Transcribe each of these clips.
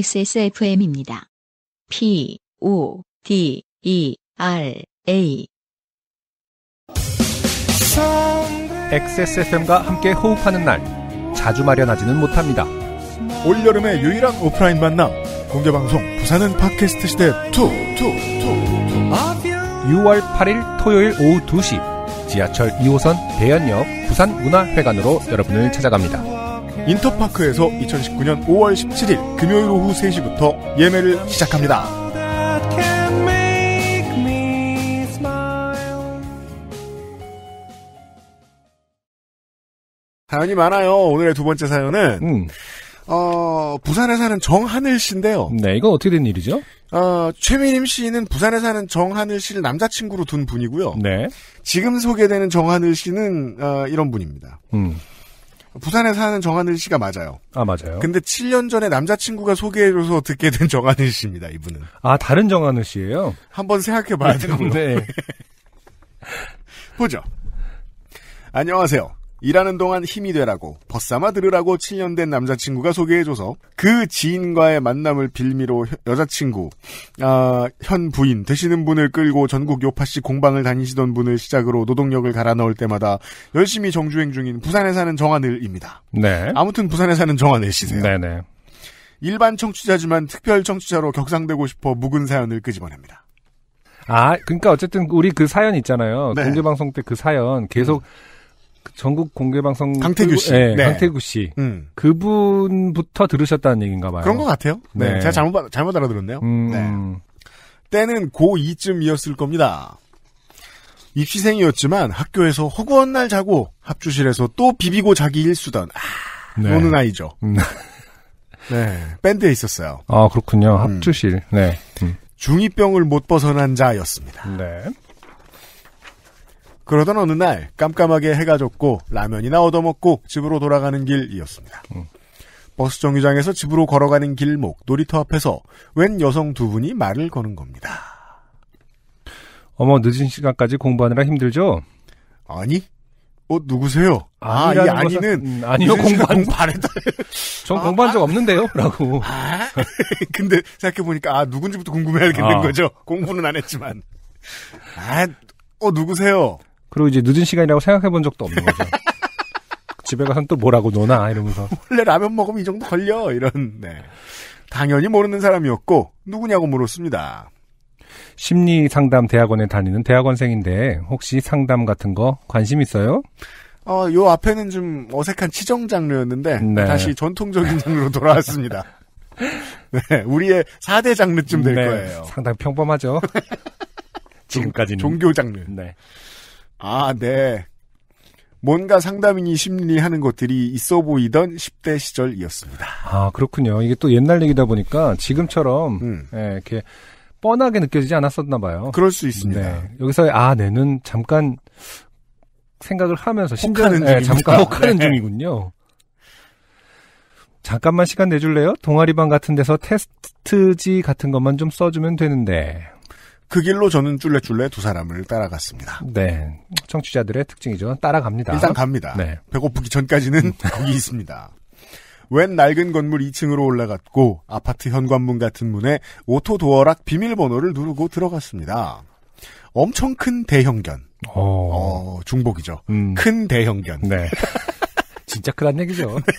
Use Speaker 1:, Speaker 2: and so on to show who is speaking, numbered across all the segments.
Speaker 1: XSFM입니다. P, O,
Speaker 2: D, E, R, A. XSFM과 함께 호흡하는 날. 자주 마련하지는 못합니다. 올여름의 유일한 오프라인 만남. 공개방송 부산은 팟캐스트 시대 2, 2, 2, 2. 6월 8일 토요일 오후 2시 지하철 2호선 대연역 부산문화회관으로 여러분을 찾아갑니다. 인터파크에서 2019년 5월 17일 금요일 오후 3시부터 예매를 시작합니다.
Speaker 1: 사연이 많아요. 오늘의 두 번째 사연은 음. 어, 부산에 사는 정하늘 씨인데요. 네, 이건 어떻게 된 일이죠? 어, 최민임 씨는 부산에 사는 정하늘 씨를 남자친구로 둔 분이고요. 네. 지금 소개되는 정하늘 씨는 어, 이런 분입니다. 음. 부산에 사는 정한늘 씨가 맞아요. 아, 맞아요. 근데 7년 전에 남자친구가 소개해줘서 듣게 된정한늘 씨입니다, 이분은. 아, 다른 정한늘 씨예요 한번 생각해봐야 되는데. 네. 보죠. 안녕하세요. 일하는 동안 힘이 되라고 벗삼아 들으라고 7년 된 남자친구가 소개해줘서 그 지인과의 만남을 빌미로 여자친구 아, 현 부인 되시는 분을 끌고 전국 요파시 공방을 다니시던 분을 시작으로 노동력을 갈아 넣을 때마다 열심히 정주행 중인 부산에 사는 정하늘입니다. 네. 아무튼 부산에 사는 정하늘 씨세요. 네네.
Speaker 2: 일반 청취자지만 특별 청취자로 격상되고 싶어 묵은 사연을 끄집어냅니다. 아, 그러니까 어쨌든 우리 그 사연 있잖아요. 네. 공개방송 때 그 사연 계속 음. 전국 공개 방송 강태규 그, 씨, 네, 네. 강태규 씨 음. 그분부터 들으셨다는 얘기인가 봐요. 그런 것 같아요. 네, 네. 제가 잘못 잘못 알아들었네요. 음. 네. 때는
Speaker 1: 고2쯤이었을 겁니다. 입시생이었지만 학교에서 허구한 날 자고 합주실에서 또 비비고 자기 일수던 아, 네. 노는 아이죠. 음. 네, 밴드에 있었어요.
Speaker 2: 아 그렇군요. 합주실. 음. 네. 음.
Speaker 1: 중2병을 못 벗어난 자였습니다. 네. 그러던 어느 날 깜깜하게 해가 졌고 라면이나 얻어먹고 집으로 돌아가는 길이었습니다. 음. 버스 정류장에서 집으로 걸어가는 길목 놀이터 앞에서 웬 여성 두 분이 말을 거는 겁니다.
Speaker 2: 어머 늦은 시간까지 공부하느라 힘들죠? 아니 어 누구세요? 아이 아니는 음, 아니요 공부한 공부했다. 전 아, 공부한 적
Speaker 1: 없는데요라고. 아? 아 근데 생각해 보니까 아 누군지부터 궁금해하게 된 아. 거죠. 공부는 안 했지만.
Speaker 2: 아어 누구세요? 그리고 이제 늦은 시간이라고 생각해 본 적도 없는 거죠. 집에 가서는 또 뭐라고 노나 이러면서
Speaker 1: 원래 라면 먹으면 이 정도 걸려
Speaker 2: 이런 네. 당연히 모르는 사람이었고 누구냐고 물었습니다. 심리 상담 대학원에 다니는 대학원생인데 혹시 상담 같은 거 관심 있어요?
Speaker 1: 어, 요 앞에는 좀 어색한 치정 장르였는데 네. 다시 전통적인 장르로 돌아왔습니다. 네, 우리의 4대 장르쯤 될 네, 거예요. 상당히 평범하죠. 지금까지는 종교 장르. 네. 아, 네.
Speaker 2: 뭔가 상담인이 심리하는 것들이 있어 보이던 10대 시절이었습니다. 아, 그렇군요. 이게 또 옛날 얘기다 보니까 지금처럼, 음. 예, 이렇게 뻔하게 느껴지지 않았었나 봐요. 그럴 수 있습니다. 네. 여기서, 아, 내는 잠깐 생각을 하면서, 심지어는 네, 예, 잠깐 혹하는 네. 중이군요. 잠깐만 시간 내줄래요? 동아리방 같은 데서 테스트지 같은 것만 좀 써주면 되는데. 그 길로 저는 줄래줄래두 사람을 따라갔습니다. 네. 청취자들의 특징이죠. 따라갑니다.
Speaker 1: 일단 갑니다. 네. 배고프기 전까지는 거기 있습니다. 웬 낡은 건물 2층으로 올라갔고 아파트 현관문 같은 문에 오토도어락 비밀번호를 누르고 들어갔습니다. 엄청 큰 대형견. 어, 중복이죠. 음. 큰
Speaker 2: 대형견. 네. 진짜 크단 얘기죠. 네.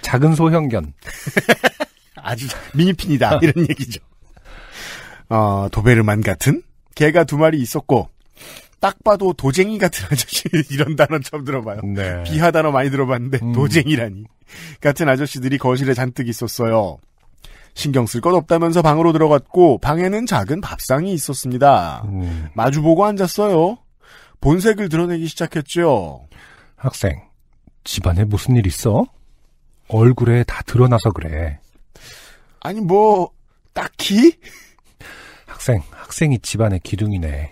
Speaker 2: 작은 소형견. 아주 미니핀이다 이런 얘기죠.
Speaker 1: 어, 도베르만 같은 개가 두 마리 있었고 딱 봐도 도쟁이 같은 아저씨 이런 단어 처음 들어봐요. 네. 비하 단어 많이 들어봤는데 음. 도쟁이라니 같은 아저씨들이 거실에 잔뜩 있었어요. 신경 쓸 것 없다면서 방으로 들어갔고 방에는 작은 밥상이 있었습니다. 음. 마주보고 앉았어요. 본색을
Speaker 2: 드러내기 시작했죠. 학생, 집안에 무슨 일 있어? 얼굴에 다 드러나서 그래. 아니 뭐 딱히 학생. 학생이 집안의 기둥이네.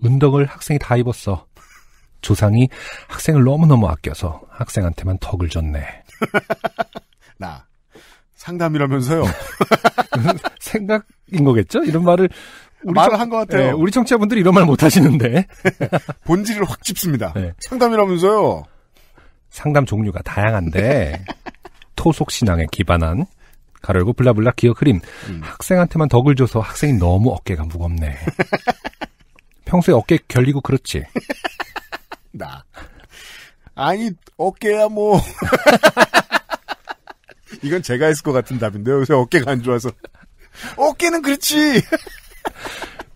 Speaker 2: 운덕을 학생이 다 입었어. 조상이 학생을 너무너무 아껴서 학생한테만 덕을 줬네. 나 상담이라면서요. 생각인 거겠죠? 이런 말을 우리 말을 한것 같아요. 네, 우리 청취자분들이 이런 말 못 하시는데 본질을 확 짚습니다. 네. 상담이라면서요. 상담 종류가 다양한데 토속 신앙에 기반한 가르고 블라블라 기어크림 음. 학생한테만 덕을 줘서 학생이 너무 어깨가 무겁네. 평소에 어깨 결리고 그렇지.
Speaker 1: 나. 아니 어깨야 뭐. 이건 제가 했을 것 같은 답인데요. 요새 어깨가 안 좋아서. 어깨는 그렇지.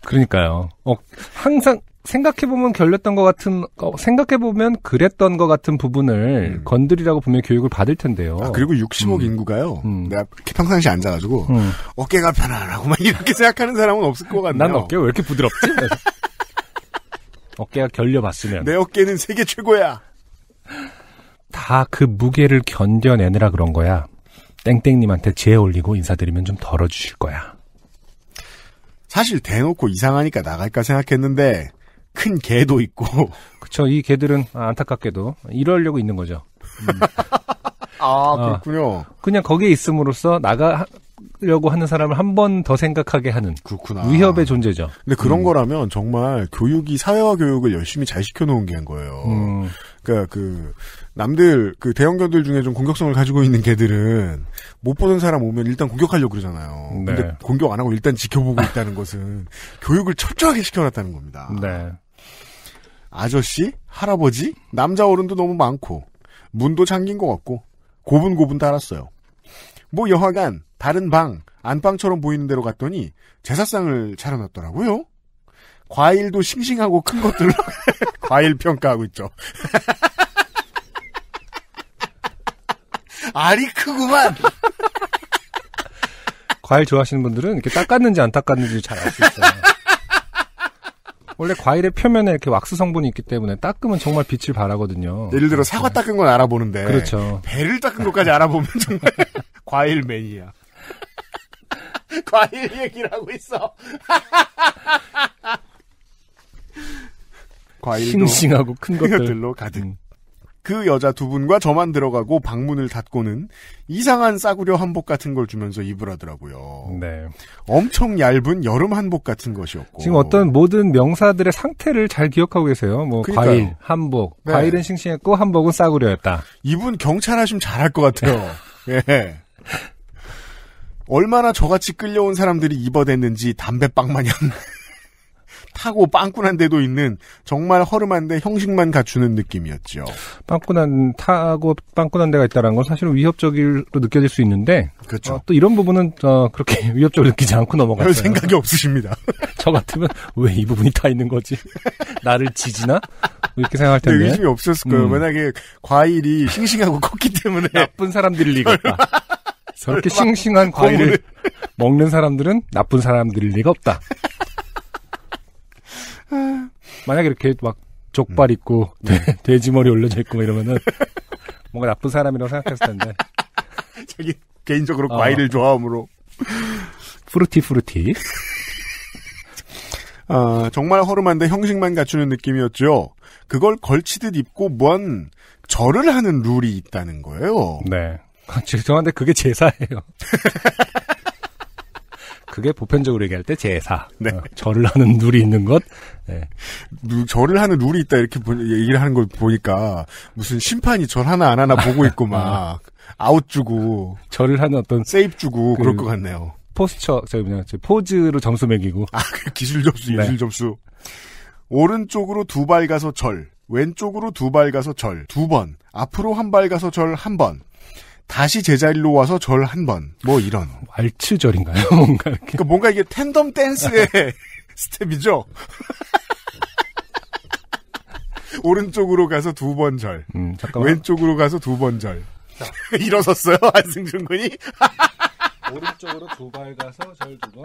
Speaker 2: 그러니까요. 어, 항상 생각해보면 결렸던 것 같은, 어, 생각해보면 그랬던 것 같은 부분을 음. 건드리라고 분명히 교육을 받을 텐데요. 아, 그리고 60억 음. 인구가요. 음. 내가 평상시 앉아가지고, 음. 어깨가 편안하고 막
Speaker 1: 이렇게 생각하는 사람은 없을 것 같네요. 난 어깨가
Speaker 2: 왜 이렇게 부드럽지? 어깨가 결려봤으면.
Speaker 1: 내 어깨는 세계 최고야.
Speaker 2: 다 그 무게를 견뎌내느라 그런 거야. 땡땡님한테 재 올리고 인사드리면 좀 덜어주실 거야. 사실 대놓고 이상하니까 나갈까 생각했는데 큰 개도 있고. 그쵸. 이 개들은 안타깝게도 이러려고 있는 거죠. 아, 음. 아, 그렇군요. 어, 그냥 거기에 있음으로써 나가려고 하는 사람을 한 번 더 생각하게 하는 그렇구나. 위협의
Speaker 1: 존재죠. 근데 그런 음. 거라면 정말 교육이 사회화 교육을 열심히 잘 시켜놓은 게 한 거예요. 음. 그러니까 그 남들 그 대형견들 중에 좀 공격성을 가지고 있는 개들은 못 보는 사람 오면 일단 공격하려고 그러잖아요. 네. 근데 공격 안 하고 일단 지켜보고 있다는 것은 교육을 철저하게 시켜놨다는 겁니다. 네. 아저씨, 할아버지, 남자 어른도 너무 많고 문도 잠긴 것 같고 고분고분 달았어요. 뭐 여하간 다른 방, 안방처럼 보이는 데로 갔더니 제사상을 차려놨더라고요. 과일도 싱싱하고 큰 것들로
Speaker 2: 과일 평가하고 있죠.
Speaker 1: 알이 크구만.
Speaker 2: 과일 좋아하시는 분들은 이렇게 닦았는지 안 닦았는지 잘 알 수 있어요. 원래 과일의 표면에 이렇게 왁스 성분이 있기 때문에 닦으면 정말 빛을 발하거든요. 예를 들어 사과 그렇죠. 닦은 건 알아보는데 그렇죠. 배를 닦은 것까지 알아보면 정말 과일 매니아.
Speaker 1: 과일 얘기를 하고 있어. 과일도 싱싱하고 큰 것들. 로 가득. 음. 그 여자 두 분과 저만 들어가고 방문을 닫고는 이상한 싸구려 한복 같은 걸 주면서 입으라더라고요. 네. 엄청
Speaker 2: 얇은 여름 한복 같은 것이었고. 지금 어떤 모든 명사들의 상태를 잘 기억하고 계세요. 뭐 그러니까요. 과일, 한복. 네. 과일은 싱싱했고 한복은 싸구려였다. 이분 경찰 하시면 잘할 것
Speaker 1: 같아요. 예. 얼마나 저같이 끌려온 사람들이 입어댔는지 담배빵 마냥. 타고 빵꾸난 데도 있는 정말 허름한데
Speaker 2: 형식만 갖추는 느낌이었죠. 빵꾸난 타고 빵꾸난 데가 있다는 라건 사실은 위협적으로 느껴질 수 있는데 그렇죠. 어, 또 이런 부분은 어, 그렇게 위협적으로 느끼지 않고 넘어갔어요. 별 생각이 없으십니다. 저 같으면 왜 이 부분이 타 있는 거지? 나를 지지나?
Speaker 1: 뭐
Speaker 2: 이렇게 생각할 네, 텐데. 네, 의심이 없었을 거예요. 음.
Speaker 1: 만약에 과일이 싱싱하고 컸기 때문에 나쁜
Speaker 2: 사람들일 리가 없다. 저렇게 싱싱한 과일을 먹는 사람들은 나쁜 사람들일 리가 없다. 만약에 이렇게 막 족발 음. 있고 네. 돼지 머리 올려져 있고 이러면은 뭔가 나쁜 사람이라고 생각했을 텐데 자기 개인적으로 어. 과일을 좋아함으로 프루티 프루티
Speaker 1: 아, 정말 허름한데 형식만 갖추는 느낌이었죠. 그걸 걸치듯 입고 뭔 절을 하는 룰이 있다는 거예요. 네.
Speaker 2: 아, 죄송한데 그게 제사예요. 그게 보편적으로 얘기할 때 제사. 네. 어, 절을 하는 룰이 있는 것. 네. 누, 절을 하는 룰이 있다
Speaker 1: 이렇게 보, 얘기를 하는 걸 보니까 무슨 심판이 절 하나 안 하나 보고 있고 막 아.
Speaker 2: 아웃 주고 절을 하는 어떤 세입 주고 그, 럴것 같네요. 포스처 저기 뭐냐 포즈로 점수 매기고 아 그 기술 점수 네. 예술 네. 점수 오른쪽으로 두 발 가서
Speaker 1: 절 왼쪽으로 두 발 가서 절두번 앞으로 한 발 가서 절한번 다시 제자리로 와서 절 한 번. 뭐 이런. 왈츠절인가요? 뭔가 이렇게. 그러니까 뭔가 이게 텐덤 댄스의 스텝이죠? 오른쪽으로 가서 두 번 절. 음, 왼쪽으로 가서 두 번 절. 일어섰어요, 안승준 군이.
Speaker 2: 오른쪽으로 두 발 가서 절 두 번.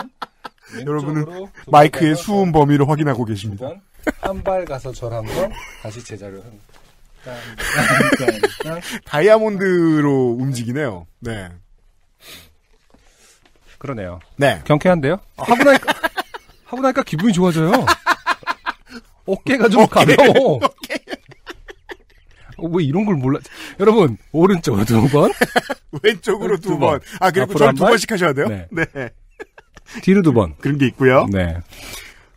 Speaker 2: 여러분은 마이크의 수음
Speaker 1: 범위를 확인하고 계십니다.
Speaker 2: 한 발 가서 절 한 번, 다시 제자리로 한 번. 그러니까. 다이아몬드로 움직이네요. 네. 그러네요. 네. 경쾌한데요? 아, 하고 나니까, 하고 나니까 기분이 좋아져요. 어깨가 좀 어깨, 가벼워. 어깨. 어, 왜 이런 걸 몰라. 여러분, 오른쪽으로 두 번.
Speaker 1: 왼쪽으로 두, 두 번. 번. 아, 그리고 저두 번씩 하셔야 돼요? 네. 네. 뒤로 두 번. 그런 게 있고요. 네.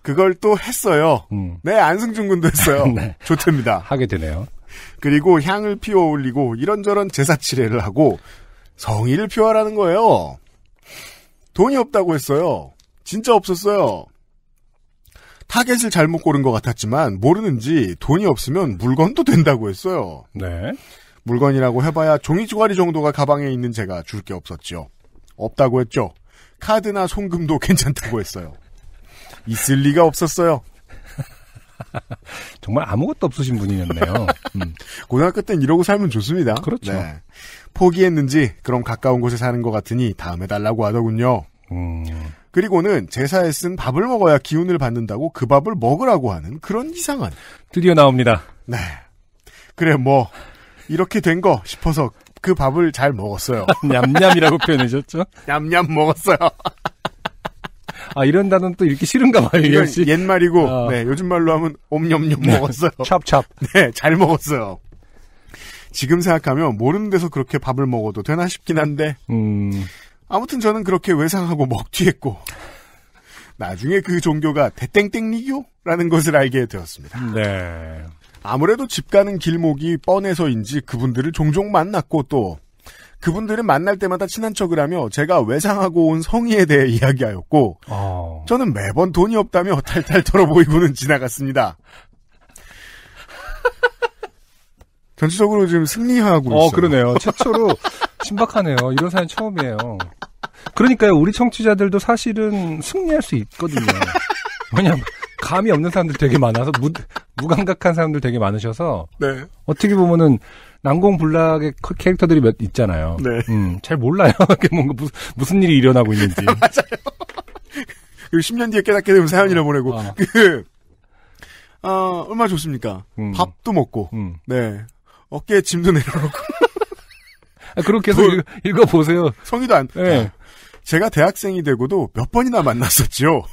Speaker 1: 그걸 또 했어요. 음. 네, 안승준 군도 했어요. 네. 좋답니다. 하게 되네요. 그리고 향을 피워 올리고 이런저런 제사 치례를 하고 성의를 표하라는 거예요. 돈이 없다고 했어요. 진짜 없었어요. 타겟을 잘못 고른 것 같았지만 모르는지 돈이 없으면 물건도 된다고 했어요. 네. 물건이라고 해봐야 종이 조가리 정도가 가방에 있는 제가 줄 게없었죠 없다고 했죠. 카드나 송금도 괜찮다고 했어요. 있을 리가 없었어요. 정말 아무것도 없으신 분이었네요. 음. 고등학교 땐 이러고 살면 좋습니다. 그렇죠. 네. 포기했는지 그럼 가까운 곳에 사는 것 같으니 다음에 달라고 하더군요. 음. 그리고는 제사에 쓴 밥을 먹어야 기운을 받는다고 그 밥을 먹으라고 하는 그런 이상한. 드디어 나옵니다. 네. 그래 뭐 이렇게 된 거 싶어서 그 밥을 잘 먹었어요. 냠냠이라고 표현해주셨죠 냠냠 먹었어요.
Speaker 2: 아 이런 단어는 또 이렇게 싫은가 봐요. 이건
Speaker 1: 옛말이고 어. 네, 요즘 말로 하면 옴념념 네. 먹었어요. 찹찹. 네, 잘 먹었어요. 지금 생각하면 모르는 데서 그렇게 밥을 먹어도 되나 싶긴 한데 음. 아무튼 저는 그렇게 외상하고 먹튀했고 나중에 그 종교가 대땡땡리교라는 것을 알게 되었습니다.
Speaker 2: 네.
Speaker 1: 아무래도 집 가는 길목이 뻔해서인지 그분들을 종종 만났고 또 그분들은 만날 때마다 친한 척을 하며 제가 외상하고 온 성의에 대해 이야기하였고 어... 저는 매번 돈이 없다며 탈탈 털어 보이고는 지나갔습니다.
Speaker 2: 전체적으로 지금 승리하고 어, 있어요. 어, 그러네요. 최초로 신박하네요. 이런 사연 처음이에요. 그러니까요, 우리 청취자들도 사실은 승리할 수 있거든요. 왜냐면 감이 없는 사람들 되게 많아서 무, 무감각한 사람들 되게 많으셔서 네. 어떻게 보면은 난공불락의 캐릭터들이 몇 있잖아요. 네. 음, 잘 몰라요. 뭔가 무슨, 무슨 일이 일어나고 있는지. 맞아요.
Speaker 1: 10년 그 뒤에 깨닫게 되면 사연이라 보내고 아. 그 아, 얼마나 좋습니까? 음. 밥도 먹고. 음. 네. 어깨에 짐도 내려놓고. 아, 그렇게 해서 읽어 보세요. 성의도 안. 네. 제가 대학생이 되고도 몇 번이나 만났었지요.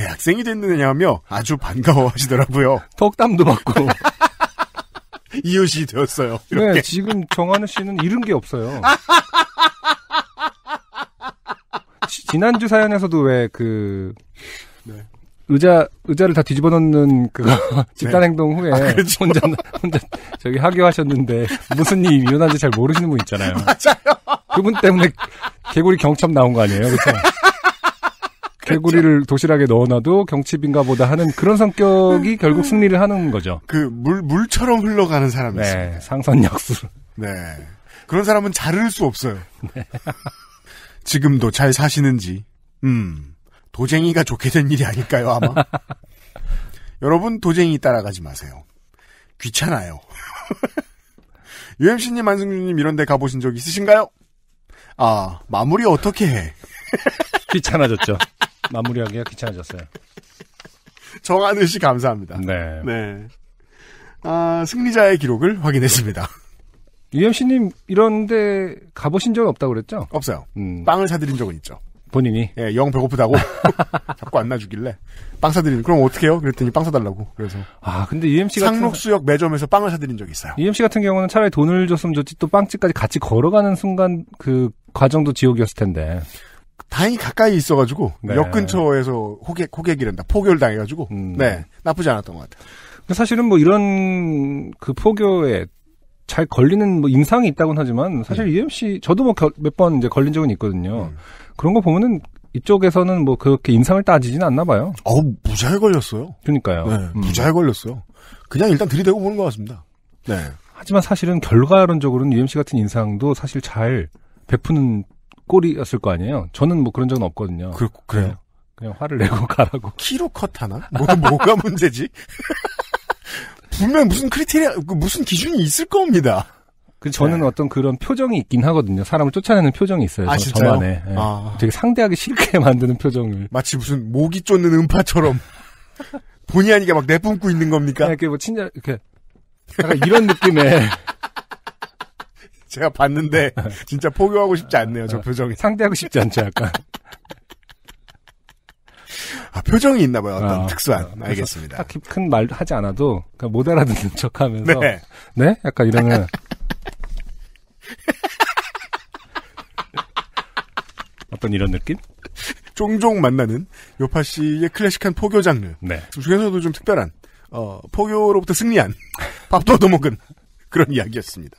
Speaker 1: 대학생이 됐느냐며 아주 반가워하시더라고요. 턱담도
Speaker 2: 받고. 이웃이 되었어요. 네, 이렇게. 네, 지금 정한우 씨는 잃은 게 없어요. 지, 지난주 사연에서도 왜그 네. 의자 의자를 다 뒤집어 놓는 그 집단 네. 행동 후에 아, 그렇죠. 혼자 혼자 저기 하교하셨는데 무슨 일이 일어난지 잘 모르시는 분 있잖아요. 맞아요. 그분 때문에 개구리 경첩 나온 거 아니에요, 그렇죠? 개구리를 도시락에 넣어놔도 경칩인가 보다 하는 그런 성격이 결국 승리를 하는 거죠. 그 물, 물처럼 흘러가는 사람이 네, 있습니다. 상선역수. 네. 그런 사람은
Speaker 1: 자를 수 없어요. 네. 지금도 잘 사시는지, 음, 도쟁이가 좋게 된 일이 아닐까요, 아마? 여러분, 도쟁이 따라가지 마세요. 귀찮아요. UMC님, 안승준님, 이런 데 가보신 적 있으신가요? 아, 마무리 어떻게 해? 귀찮아졌죠. 마무리하기가 귀찮아졌어요. 정하우씨 감사합니다. 네. 네.
Speaker 2: 아, 승리자의 기록을 확인했습니다. UMC님 이런데 가보신 적은 없다고 그랬죠? 없어요. 음. 빵을 사드린 적은 있죠. 본인이? 예, 영 배고프다고 자꾸 안 놔주길래 빵 사드리는. 그럼 어떡 해요? 그랬더니 빵 사달라고.
Speaker 1: 그래서 아 근데 UMC 같은 상록수역 매점에서 빵을 사드린 적이 있어요.
Speaker 2: UMC 같은 경우는 차라리 돈을 줬으면 좋지 또 빵집까지 같이 걸어가는 순간 그 과정도 지옥이었을 텐데. 다행히 가까이 있어가지고 네. 역 근처에서 호객 호객이란다 포교를 당해가지고 음. 네 나쁘지 않았던 것 같아요. 사실은 뭐 이런 그 포교에 잘 걸리는 뭐 임상이 있다고는 하지만 사실 음. 네. UMC 저도 뭐 몇 번 이제 걸린 적은 있거든요. 음. 그런 거 보면은 이쪽에서는 뭐 그렇게 임상을 따지지는 않나 봐요. 어무지하 걸렸어요. 그러니까요. 네, 음. 무지하 걸렸어요. 그냥 일단 들이대고 보는 것 같습니다. 네. 하지만 사실은 결과론적으로는 UMC 같은 인상도 사실 잘 베푸는 꼴이었을 거 아니에요. 저는 뭐 그런 적은 없거든요. 그, 그래요. 그냥, 네. 그냥 화를 내고 가라고.
Speaker 1: 키로 컷 하나? 뭐, 뭐가 문제지?
Speaker 2: 분명 무슨 크리테리아, 그 무슨 기준이 있을 겁니다. 그 저는 네. 어떤 그런 표정이 있긴 하거든요. 사람을 쫓아내는 표정이 있어요. 아, 저, 저만의. 네. 아. 되게 상대하기 싫게 만드는 표정을. 마치 무슨 모기 쫓는 음파처럼 본의 아니게 막 내뿜고 있는 겁니까? 네, 이렇게 뭐 친절
Speaker 1: 이렇게 약간 이런 느낌의 제가 봤는데
Speaker 2: 진짜 포교하고 싶지 않네요. 저 어, 표정이. 상대하고 싶지 않죠, 약간. 아, 표정이 있나 봐요. 어떤 아, 특수한. 아, 알겠습니다. 딱히 큰말 하지 않아도 못 알아듣는 척 하면서 네. 네? 약간 이러면 어떤 이런 느낌? 종종 만나는
Speaker 1: 요파 씨의 클래식한 포교 장르. 네. 그 중에서도 좀 특별한 어, 포교로부터
Speaker 2: 승리한 밥도 얻어먹은 그런 이야기였습니다.